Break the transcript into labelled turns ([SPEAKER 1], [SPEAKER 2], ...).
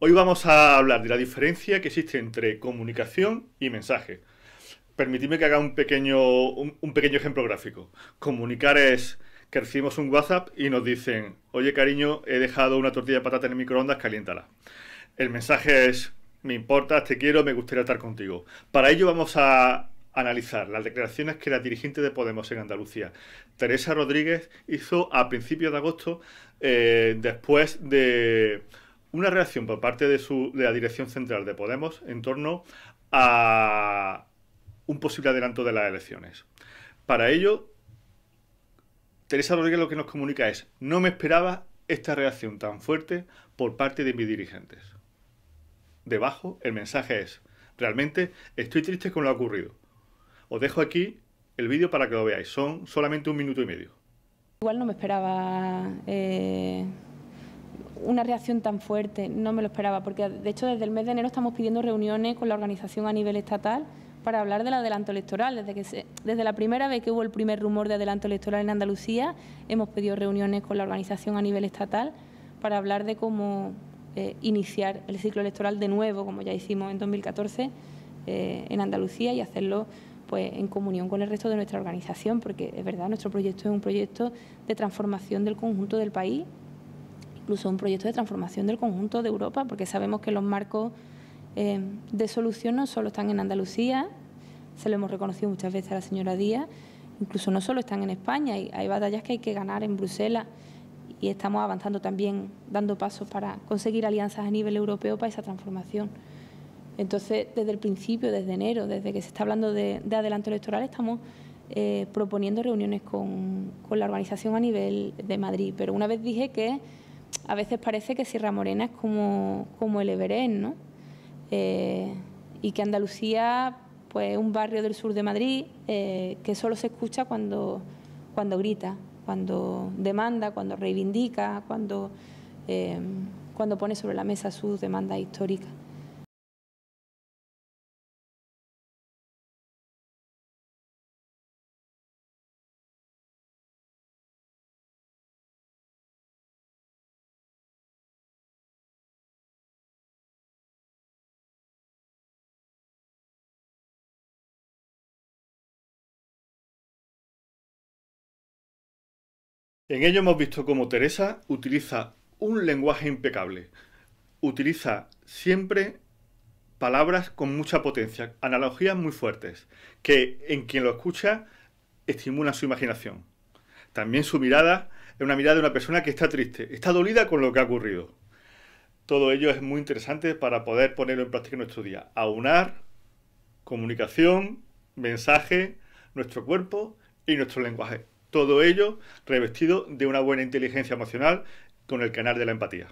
[SPEAKER 1] Hoy vamos a hablar de la diferencia que existe entre comunicación y mensaje. Permitidme que haga un pequeño, pequeño ejemplo gráfico. Comunicar es que recibimos un WhatsApp y nos dicen, oye cariño, he dejado una tortilla de patata en el microondas, caliéntala. El mensaje es, me importa, te quiero, me gustaría estar contigo. Para ello vamos a analizar las declaraciones que la dirigente de Podemos en Andalucía, Teresa Rodríguez, hizo a principios de agosto, eh, después de una reacción por parte de, de la dirección central de Podemos en torno a un posible adelanto de las elecciones. Para ello, Teresa Rodríguez lo que nos comunica es, no me esperaba esta reacción tan fuerte por parte de mis dirigentes. Debajo el mensaje es, realmente estoy triste con lo ocurrido. Os dejo aquí el vídeo para que lo veáis, son solamente un minuto y medio.
[SPEAKER 2] Igual no me esperaba eh, una reacción tan fuerte, no me lo esperaba, porque de hecho desde el mes de enero estamos pidiendo reuniones con la organización a nivel estatal para hablar del adelanto electoral. Desde, que desde la primera vez que hubo el primer rumor de adelanto electoral en Andalucía, hemos pedido reuniones con la organización a nivel estatal para hablar de cómo eh, iniciar el ciclo electoral de nuevo, como ya hicimos en 2014 eh, en Andalucía, y hacerlo pues en comunión con el resto de nuestra organización, porque es verdad, nuestro proyecto es un proyecto de transformación del conjunto del país incluso un proyecto de transformación del conjunto de Europa, porque sabemos que los marcos eh, de solución no solo están en Andalucía, se lo hemos reconocido muchas veces a la señora Díaz, incluso no solo están en España, hay, batallas que hay que ganar en Bruselas y estamos avanzando también, dando pasos para conseguir alianzas a nivel europeo para esa transformación. Entonces, desde el principio, desde enero, desde que se está hablando de, adelanto electoral, estamos eh, proponiendo reuniones con, con, la organización a nivel de Madrid. Pero una vez dije que a veces parece que Sierra Morena es como, como el Everest, ¿no? Eh, y que Andalucía, pues un barrio del sur de Madrid eh, que solo se escucha cuando, cuando grita, cuando demanda, cuando reivindica, cuando, eh, cuando pone sobre la mesa sus demandas históricas.
[SPEAKER 1] En ello hemos visto cómo Teresa utiliza un lenguaje impecable. Utiliza siempre palabras con mucha potencia, analogías muy fuertes, que en quien lo escucha estimulan su imaginación. También su mirada es una mirada de una persona que está triste, está dolida con lo que ha ocurrido. Todo ello es muy interesante para poder ponerlo en práctica en nuestro día. Aunar comunicación, mensaje, nuestro cuerpo y nuestro lenguaje. Todo ello revestido de una buena inteligencia emocional con el canal de la empatía.